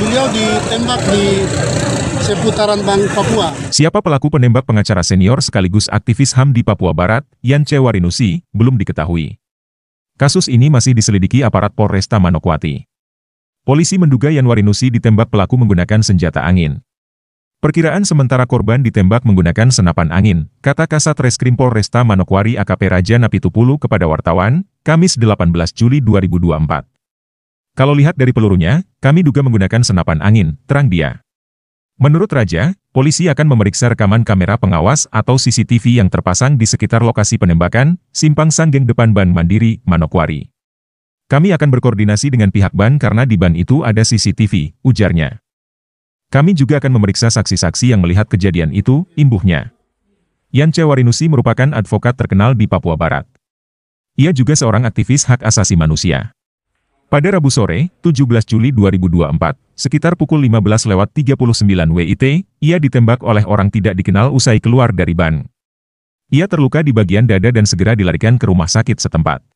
beliau ditembak di seputaran Bang Papua. Siapa pelaku penembak pengacara senior sekaligus aktivis HAM di Papua Barat, Yan Cewarinusi, belum diketahui. Kasus ini masih diselidiki aparat Polresta Manokwati. Polisi menduga Yan Warinusi ditembak pelaku menggunakan senjata angin. Perkiraan sementara korban ditembak menggunakan senapan angin, kata Kasat Reskrim Polresta Manokwari AKP Raja Napitupulu kepada wartawan, Kamis 18 Juli 2024. Kalau lihat dari pelurunya, kami duga menggunakan senapan angin, terang dia. Menurut Raja, polisi akan memeriksa rekaman kamera pengawas atau CCTV yang terpasang di sekitar lokasi penembakan, Simpang Sanggeng depan Ban Mandiri, Manokwari. Kami akan berkoordinasi dengan pihak ban karena di ban itu ada CCTV, ujarnya. Kami juga akan memeriksa saksi-saksi yang melihat kejadian itu, imbuhnya. Yan Cewarinusi merupakan advokat terkenal di Papua Barat. Ia juga seorang aktivis hak asasi manusia. Pada Rabu sore, 17 Juli 2024, sekitar pukul lewat 15.39 WIT, ia ditembak oleh orang tidak dikenal usai keluar dari ban. Ia terluka di bagian dada dan segera dilarikan ke rumah sakit setempat.